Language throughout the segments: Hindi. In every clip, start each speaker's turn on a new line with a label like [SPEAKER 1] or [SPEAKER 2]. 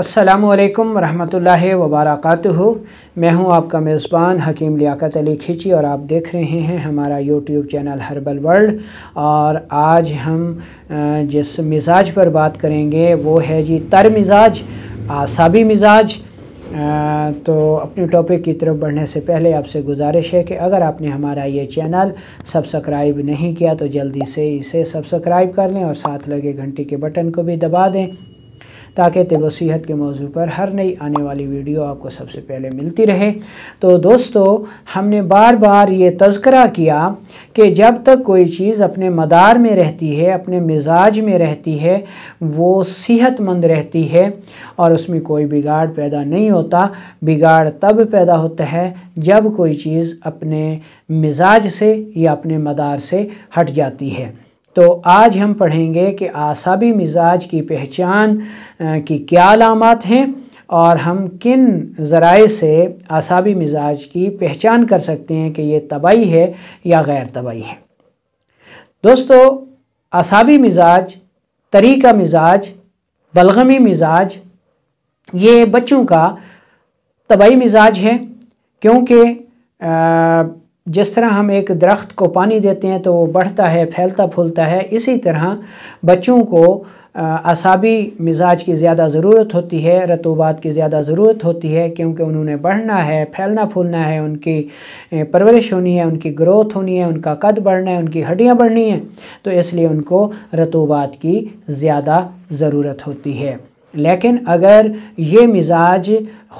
[SPEAKER 1] असलकम वरहमतुल्लाह वबरकatuh मैं हूं आपका मेज़बान हकीम लियाकत अली खिची और आप देख रहे हैं हमारा यूट्यूब चैनल हर्बल वर्ल्ड और आज हम जिस मिजाज पर बात करेंगे वो है जी तर मिजाज आसाबी मिजाज तो अपने टॉपिक की तरफ बढ़ने से पहले आपसे गुजारिश है कि अगर आपने हमारा ये चैनल सब्सक्राइब नहीं किया तो जल्दी से इसे सब्सक्राइब कर लें और साथ लगे घंटी के बटन को भी दबा दें ताकि तब सीहत के मौजू पर हर नई आने वाली वीडियो आपको सबसे पहले मिलती रहे तो दोस्तों हमने बार बार ये तस्करा किया कि जब तक कोई चीज़ अपने मदार में रहती है अपने मिजाज में रहती है वो सेहतमंद रहती है और उसमें कोई बिगाड़ पैदा नहीं होता बिगाड़ तब पैदा होता है जब कोई चीज़ अपने मिजाज से या अपने मदार से हट जाती है तो आज हम पढ़ेंगे कि आसाबी मिजाज की पहचान की क्या अलामत हैं और हम किन ज़राए से आसाबी मिजाज की पहचान कर सकते हैं कि ये तबाही है या गैर तबाही है दोस्तों आसाबी मिजाज तरीका मिजाज बलगमी मिजाज ये बच्चों का तबाही मिजाज है क्योंकि जिस तरह हम एक दरख्त को पानी देते हैं तो वो बढ़ता है फैलता फूलता है इसी तरह बच्चों को असाबी मिजाज की ज़्यादा ज़रूरत होती है रतूबात की ज़्यादा ज़रूरत होती है क्योंकि उन्होंने बढ़ना है फैलना फूलना है उनकी परवरिश होनी है उनकी ग्रोथ होनी है उनका कद बढ़ना है उनकी हड्डियाँ बढ़नी हैं तो इसलिए उनको रतूबात की ज़्यादा ज़रूरत होती है लेकिन अगर ये मिजाज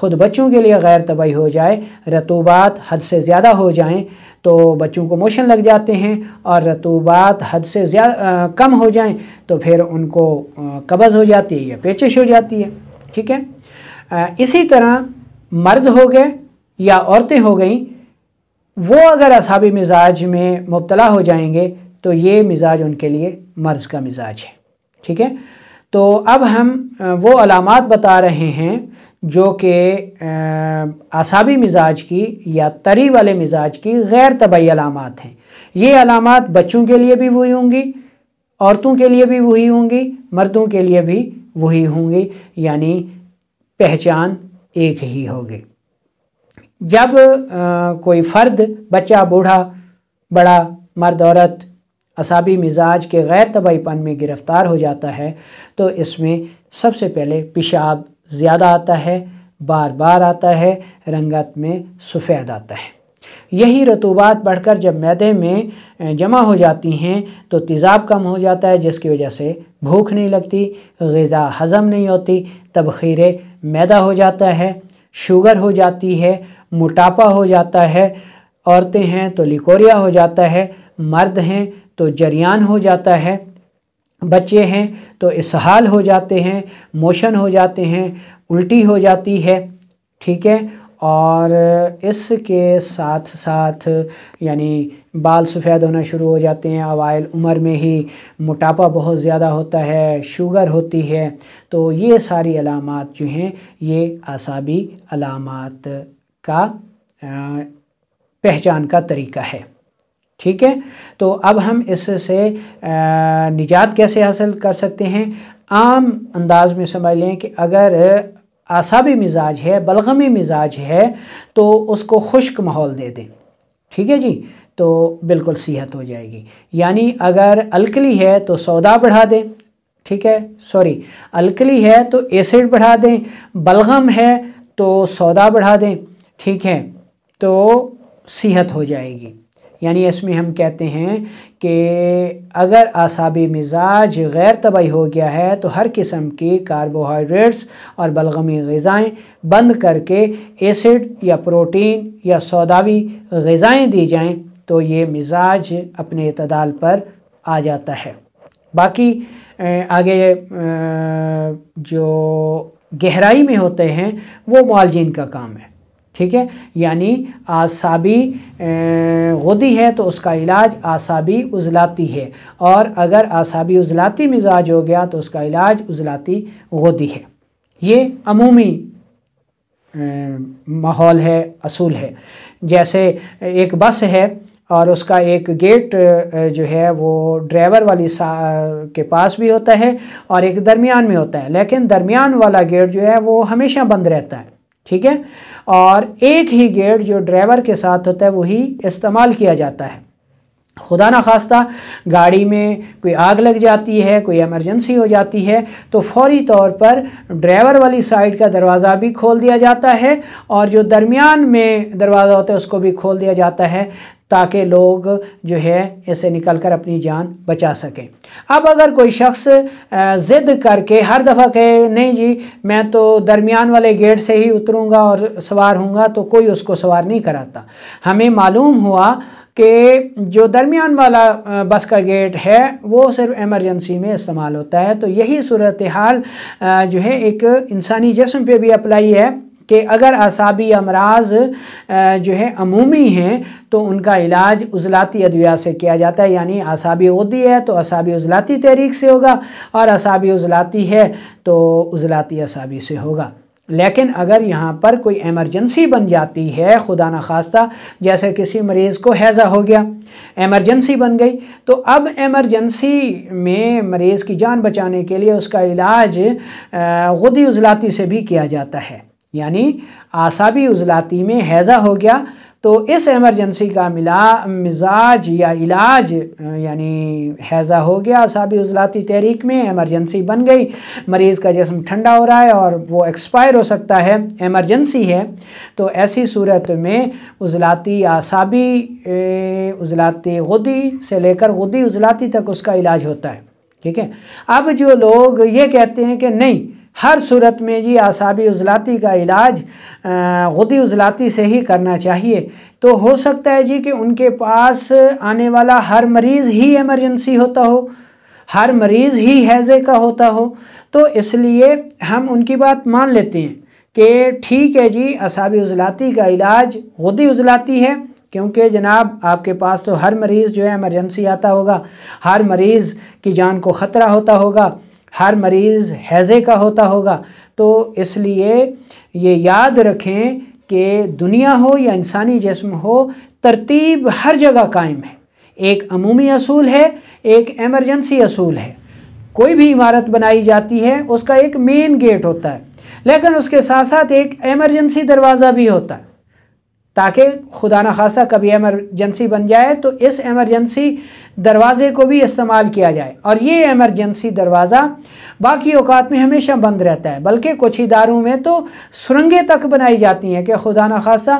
[SPEAKER 1] ख़ुद बच्चों के लिए गैर तबाही हो जाए रतूबात हद से ज़्यादा हो जाएं तो बच्चों को मोशन लग जाते हैं और रतूबात हद से ज़्यादा कम हो जाएं तो फिर उनको कब्ज़ हो जाती है या पेचिश हो जाती है ठीक है आ, इसी तरह मर्द हो गए या औरतें हो गई वो अगर असाबी मिजाज में मुबतला हो जाएंगे तो ये मिजाज उनके लिए मर्ज़ का मिजाज है ठीक है तो अब हम वो अलामत बता रहे हैं जो कि आसाबी मिजाज की या तरी वाले मिजाज की गैर तबई अलामत हैं ये अलामत बच्चों के लिए भी वही होंगी औरतों के लिए भी वही होंगी मर्दों के लिए भी वही होंगी यानी पहचान एक ही होगी जब आ, कोई फ़र्द बच्चा बूढ़ा बड़ा मर्द औरत असाबी मिजाज के गैर तबाहीपन में गिरफ़्तार हो जाता है तो इसमें सबसे पहले पेशाब ज़्यादा आता है बार बार आता है रंगत में सफ़ेद आता है यही रतूबात बढ़कर जब मैदे में जमा हो जाती हैं तो तेज़ाब कम हो जाता है जिसकी वजह से भूख नहीं लगती गज़ा हज़म नहीं होती खीरे मैदा हो जाता है शुगर हो जाती है मोटापा हो जाता है औरतें हैं तो लिकोरिया हो जाता है मर्द हैं तो जरियान हो जाता है बच्चे हैं तो इसहाल हो जाते हैं मोशन हो जाते हैं उल्टी हो जाती है ठीक है और इसके साथ साथ यानी बाल सफ़ेद होना शुरू हो जाते हैं अवाइल उम्र में ही मोटापा बहुत ज़्यादा होता है शुगर होती है तो ये सारी अलामत जो हैं ये असाबी अलामत का पहचान का तरीका है ठीक है तो अब हम इससे निजात कैसे हासिल कर सकते हैं आम अंदाज में समझ लें कि अगर आसाबी मिजाज है बलगमी मिजाज है तो उसको खुश्क माहौल दे दें ठीक है जी तो बिल्कुल सेहत हो जाएगी यानी अगर अलकली है तो सौदा बढ़ा दें ठीक है सॉरी अलकली है तो एसिड बढ़ा दें बलगम है तो सौदा बढ़ा दें ठीक है तो सेहत हो जाएगी यानी इसमें हम कहते हैं कि अगर आसाबी मिजाज गैर तबाही हो गया है तो हर किस्म की कार्बोहाइड्रेट्स और बलगमी गज़ाएँ बंद करके एसिड या प्रोटीन या सौदावी गज़ाएँ दी जाएँ तो ये मिजाज अपने अतदाल पर आ जाता है बाकी आगे जो गहराई में होते हैं वो मालजीन का काम है ठीक है यानी आसाबी गदी है तो उसका इलाज आसाबी उजलाती है और अगर आसाबी उजलाती मिजाज हो गया तो उसका इलाज उजलाती गदी है ये अमूमी माहौल है असूल है जैसे एक बस है और उसका एक गेट जो है वो ड्राइवर वाली के पास भी होता है और एक दरमियान में होता है लेकिन दरमियान वाला गेट जो है वो हमेशा बंद रहता है ठीक है और एक ही गेट जो ड्राइवर के साथ होता है वही इस्तेमाल किया जाता है खुदा ना खास्ता गाड़ी में कोई आग लग जाती है कोई एमरजेंसी हो जाती है तो फौरी तौर पर ड्राइवर वाली साइड का दरवाज़ा भी खोल दिया जाता है और जो दरमियान में दरवाज़ा होता है उसको भी खोल दिया जाता है ताकि लोग जो है इसे निकल कर अपनी जान बचा सकें अब अगर कोई शख्स ज़िद करके हर दफ़ा कहे नहीं जी मैं तो दरमियान वाले गेट से ही उतरूँगा और सवार हूँगा तो कोई उसको सवार नहीं कराता हमें मालूम हुआ कि जो दरमियान वाला बस का गेट है वो सिर्फ एमरजेंसी में इस्तेमाल होता है तो यही सूरत हाल जो है एक इंसानी जिसम पे भी अप्लाई है कि अगर असाबी अमराज जो है अमूमी हैं तो उनका इलाज उजलाती अद्विया से किया जाता है यानी असाबी होती है तो असाबी उजलाती तहरीक से होगा और असाबी उजलाती है तो उजलाती असाबी से होगा लेकिन अगर यहाँ पर कोई एमरजेंसी बन जाती है खुदा न खास्ता जैसे किसी मरीज़ को हैज़ा हो गया एमरजेंसी बन गई तो अब एमरजेंसी में मरीज़ की जान बचाने के लिए उसका इलाज गुदी उजलाती से भी किया जाता है यानी आसाबी उजलाती में हैज़ा हो गया तो इस एमरजेंसी का मिला मिजाज या इलाज यानी हैज़ा हो गया साबी उजलाती तहरीक में एमरजेंसी बन गई मरीज़ का जिसम ठंडा हो रहा है और वो एक्सपायर हो सकता है एमरजेंसी है तो ऐसी सूरत में उजलाती आसाबी उजलाती गुदी से लेकर गुदी उजलाती तक उसका इलाज होता है ठीक है अब जो लोग ये कहते हैं कि नहीं हर सूरत में जी आसाबी उजलाती का इलाज गुदी उजलाती से ही करना चाहिए तो हो सकता है जी कि उनके पास आने वाला हर मरीज़ ही एमरजेंसी होता हो हर मरीज़ ही हैज़े का होता हो तो इसलिए हम उनकी बात मान लेते हैं कि ठीक है जी असाबी उजलाती का इलाज गुदी उजलाती है क्योंकि जनाब आपके पास तो हर मरीज़ जो है एमरजेंसी आता होगा हर मरीज़ की जान को ख़तरा होता होगा हर मरीज़ हैज़े का होता होगा तो इसलिए ये याद रखें कि दुनिया हो या इंसानी जिसम हो तरतीब हर जगह कायम है एक अमूमी असूल है एक एमरजेंसी असूल है कोई भी इमारत बनाई जाती है उसका एक मेन गेट होता है लेकिन उसके साथ साथ एक एमरजेंसी दरवाज़ा भी होता है ताकि खुदा न खासा कभी एमरजेंसी बन जाए तो इस एमरजेंसी दरवाज़े को भी इस्तेमाल किया जाए और ये एमरजेंसी दरवाज़ा बाकी अवकात में हमेशा बंद रहता है बल्कि कुछ इदारों में तो सुरंगें तक बनाई जाती हैं कि खुदा न खासा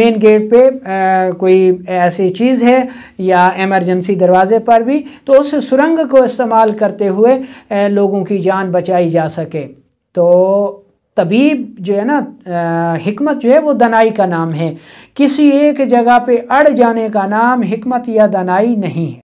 [SPEAKER 1] मेन गेट पे आ, कोई ऐसी चीज़ है या एमरजेंसी दरवाज़े पर भी तो उस सुरंग को इस्तेमाल करते हुए आ, लोगों की जान बचाई जा सके तो तबीब जो है ना हमत जो है वो दनाई का नाम है किसी एक जगह पे अड़ जाने का नाम हमत या दनाई नहीं है